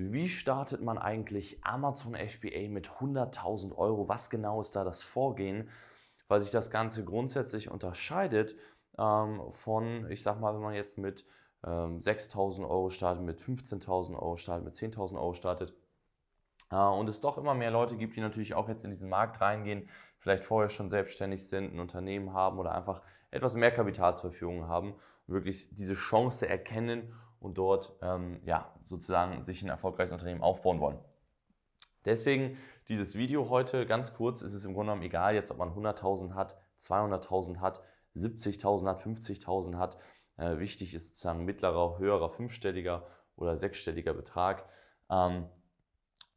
Wie startet man eigentlich Amazon FBA mit 100.000 Euro? Was genau ist da das Vorgehen? Weil sich das Ganze grundsätzlich unterscheidet ähm, von, ich sag mal, wenn man jetzt mit ähm, 6.000 Euro startet, mit 15.000 Euro startet, mit 10.000 Euro startet. Äh, und es doch immer mehr Leute gibt, die natürlich auch jetzt in diesen Markt reingehen, vielleicht vorher schon selbstständig sind, ein Unternehmen haben oder einfach etwas mehr Kapital zur Verfügung haben wirklich diese Chance erkennen und dort ähm, ja, sozusagen sich ein erfolgreiches Unternehmen aufbauen wollen. Deswegen dieses Video heute ganz kurz, ist es im Grunde genommen egal jetzt, ob man 100.000 hat, 200.000 hat, 70.000 hat, 50.000 hat. Äh, wichtig ist sozusagen mittlerer, höherer, fünfstelliger oder sechsstelliger Betrag. Ähm,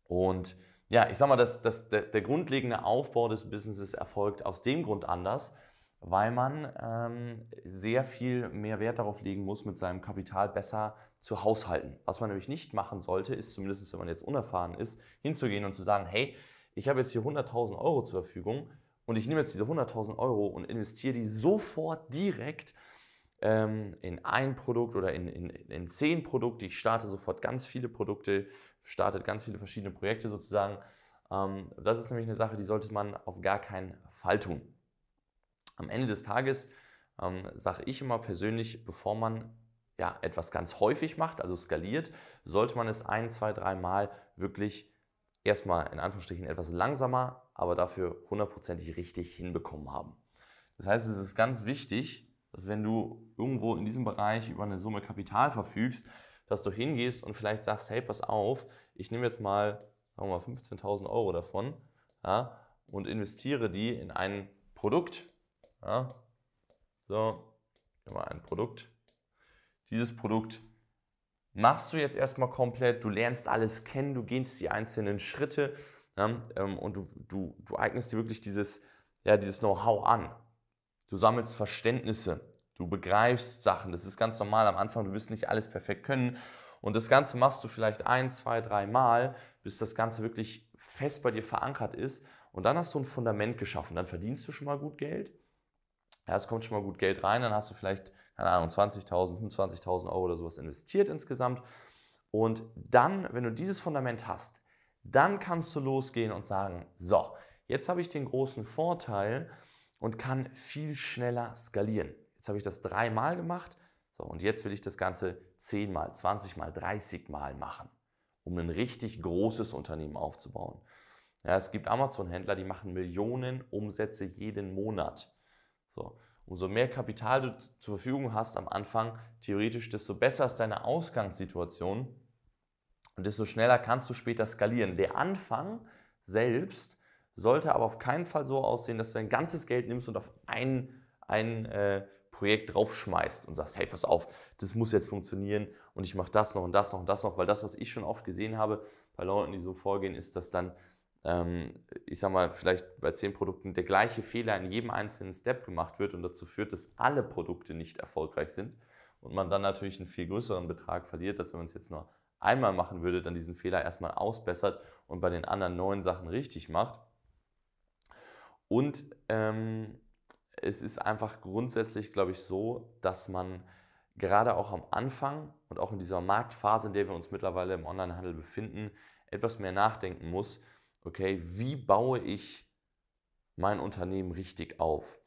und ja, ich sag mal, dass, dass der, der grundlegende Aufbau des Businesses erfolgt aus dem Grund anders, weil man ähm, sehr viel mehr Wert darauf legen muss, mit seinem Kapital besser zu haushalten. Was man nämlich nicht machen sollte, ist zumindest, wenn man jetzt unerfahren ist, hinzugehen und zu sagen, hey, ich habe jetzt hier 100.000 Euro zur Verfügung und ich nehme jetzt diese 100.000 Euro und investiere die sofort direkt ähm, in ein Produkt oder in, in, in zehn Produkte. Ich starte sofort ganz viele Produkte, startet ganz viele verschiedene Projekte sozusagen. Ähm, das ist nämlich eine Sache, die sollte man auf gar keinen Fall tun am Ende des Tages ähm, sage ich immer persönlich, bevor man ja, etwas ganz häufig macht, also skaliert, sollte man es ein, zwei, dreimal wirklich erstmal in Anführungsstrichen etwas langsamer, aber dafür hundertprozentig richtig hinbekommen haben. Das heißt, es ist ganz wichtig, dass wenn du irgendwo in diesem Bereich über eine Summe Kapital verfügst, dass du hingehst und vielleicht sagst, hey, pass auf, ich nehme jetzt mal, sagen wir mal 15.000 Euro davon ja, und investiere die in ein Produkt, ja. So, immer ein Produkt. Dieses Produkt machst du jetzt erstmal komplett. Du lernst alles kennen, du gehst die einzelnen Schritte ja, ähm, und du, du, du eignest dir wirklich dieses, ja, dieses Know-how an. Du sammelst Verständnisse, du begreifst Sachen. Das ist ganz normal am Anfang, du wirst nicht alles perfekt können. Und das Ganze machst du vielleicht ein, zwei, drei Mal, bis das Ganze wirklich fest bei dir verankert ist. Und dann hast du ein Fundament geschaffen. Dann verdienst du schon mal gut Geld ja, es kommt schon mal gut Geld rein, dann hast du vielleicht, keine Ahnung, 20.000, 25.000 Euro oder sowas investiert insgesamt. Und dann, wenn du dieses Fundament hast, dann kannst du losgehen und sagen, so, jetzt habe ich den großen Vorteil und kann viel schneller skalieren. Jetzt habe ich das dreimal gemacht, so, und jetzt will ich das Ganze zehnmal, 30 mal machen, um ein richtig großes Unternehmen aufzubauen. Ja, es gibt Amazon-Händler, die machen Millionen Umsätze jeden Monat. So, umso mehr Kapital du zur Verfügung hast am Anfang, theoretisch, desto besser ist deine Ausgangssituation und desto schneller kannst du später skalieren. Der Anfang selbst sollte aber auf keinen Fall so aussehen, dass du dein ganzes Geld nimmst und auf ein, ein äh, Projekt draufschmeißt und sagst, hey, pass auf, das muss jetzt funktionieren und ich mache das noch und das noch und das noch, weil das, was ich schon oft gesehen habe bei Leuten, die so vorgehen, ist, dass dann ähm, ich sag mal, vielleicht bei zehn Produkten der gleiche Fehler in jedem einzelnen Step gemacht wird und dazu führt, dass alle Produkte nicht erfolgreich sind und man dann natürlich einen viel größeren Betrag verliert, als wenn man es jetzt nur einmal machen würde, dann diesen Fehler erstmal ausbessert und bei den anderen neuen Sachen richtig macht. Und ähm, es ist einfach grundsätzlich, glaube ich, so, dass man gerade auch am Anfang und auch in dieser Marktphase, in der wir uns mittlerweile im Onlinehandel befinden, etwas mehr nachdenken muss, Okay, wie baue ich mein Unternehmen richtig auf?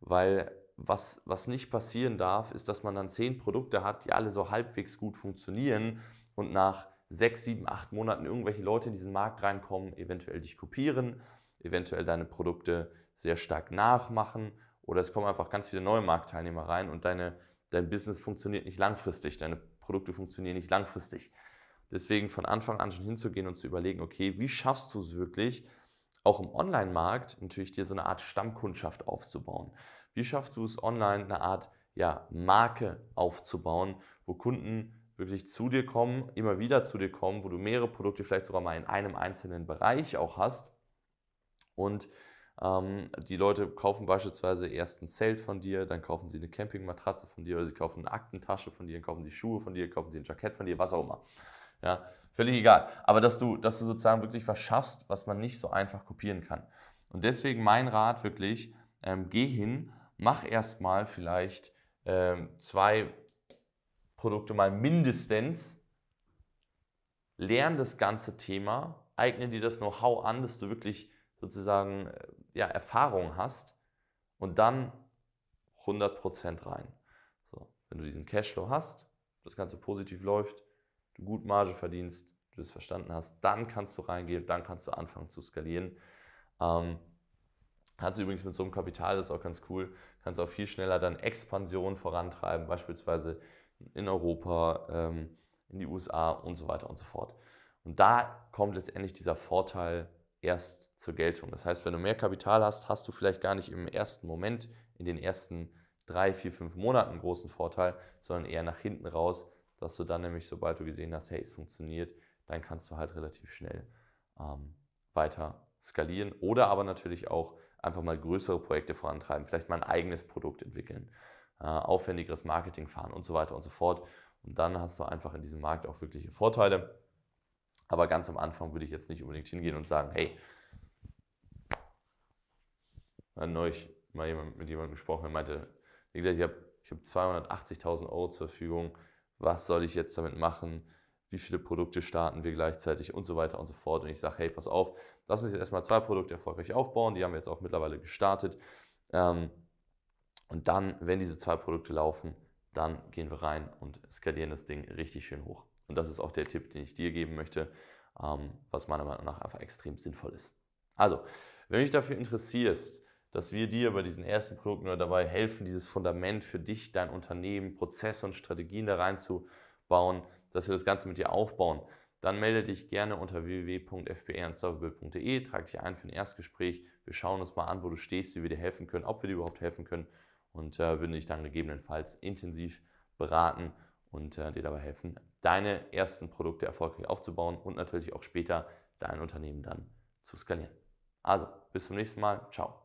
Weil was, was nicht passieren darf, ist, dass man dann zehn Produkte hat, die alle so halbwegs gut funktionieren und nach sechs, sieben, acht Monaten irgendwelche Leute in diesen Markt reinkommen, eventuell dich kopieren, eventuell deine Produkte sehr stark nachmachen oder es kommen einfach ganz viele neue Marktteilnehmer rein und deine, dein Business funktioniert nicht langfristig, deine Produkte funktionieren nicht langfristig. Deswegen von Anfang an schon hinzugehen und zu überlegen, okay, wie schaffst du es wirklich, auch im Online-Markt natürlich dir so eine Art Stammkundschaft aufzubauen? Wie schaffst du es online eine Art ja, Marke aufzubauen, wo Kunden wirklich zu dir kommen, immer wieder zu dir kommen, wo du mehrere Produkte vielleicht sogar mal in einem einzelnen Bereich auch hast und ähm, die Leute kaufen beispielsweise erst ein Zelt von dir, dann kaufen sie eine Campingmatratze von dir oder sie kaufen eine Aktentasche von dir, dann kaufen sie Schuhe von dir, kaufen sie ein Jackett von dir, was auch immer. Ja, völlig egal. Aber dass du, dass du sozusagen wirklich was schaffst, was man nicht so einfach kopieren kann. Und deswegen mein Rat wirklich, ähm, geh hin, mach erstmal vielleicht ähm, zwei Produkte mal mindestens, lern das ganze Thema, eigne dir das Know-how an, dass du wirklich sozusagen äh, ja, Erfahrung hast und dann 100% rein. So, wenn du diesen Cashflow hast, das Ganze positiv läuft, du gut Marge verdienst, du das verstanden hast, dann kannst du reingehen, dann kannst du anfangen zu skalieren. Ähm, kannst du übrigens mit so einem Kapital, das ist auch ganz cool, kannst du auch viel schneller dann Expansion vorantreiben, beispielsweise in Europa, ähm, in die USA und so weiter und so fort. Und da kommt letztendlich dieser Vorteil erst zur Geltung. Das heißt, wenn du mehr Kapital hast, hast du vielleicht gar nicht im ersten Moment, in den ersten drei, vier, fünf Monaten einen großen Vorteil, sondern eher nach hinten raus, dass du dann nämlich, sobald du gesehen hast, hey, es funktioniert, dann kannst du halt relativ schnell ähm, weiter skalieren oder aber natürlich auch einfach mal größere Projekte vorantreiben, vielleicht mal ein eigenes Produkt entwickeln, äh, aufwendigeres Marketing fahren und so weiter und so fort. Und dann hast du einfach in diesem Markt auch wirkliche Vorteile. Aber ganz am Anfang würde ich jetzt nicht unbedingt hingehen und sagen, hey, dann neulich mal jemand, mit jemandem gesprochen, der meinte, ich habe ich hab 280.000 Euro zur Verfügung, was soll ich jetzt damit machen, wie viele Produkte starten wir gleichzeitig und so weiter und so fort. Und ich sage, hey, pass auf, lass uns jetzt erstmal zwei Produkte erfolgreich aufbauen, die haben wir jetzt auch mittlerweile gestartet. Ähm, und dann, wenn diese zwei Produkte laufen, dann gehen wir rein und skalieren das Ding richtig schön hoch. Und das ist auch der Tipp, den ich dir geben möchte, ähm, was meiner Meinung nach einfach extrem sinnvoll ist. Also, wenn du dich dafür interessierst, dass wir dir bei diesen ersten Produkten oder dabei helfen, dieses Fundament für dich, dein Unternehmen, Prozesse und Strategien da reinzubauen, dass wir das Ganze mit dir aufbauen. Dann melde dich gerne unter www.fbr-unstoppable.de, trag dich ein für ein Erstgespräch. Wir schauen uns mal an, wo du stehst, wie wir dir helfen können, ob wir dir überhaupt helfen können und äh, würden dich dann gegebenenfalls intensiv beraten und äh, dir dabei helfen, deine ersten Produkte erfolgreich aufzubauen und natürlich auch später dein Unternehmen dann zu skalieren. Also, bis zum nächsten Mal. Ciao.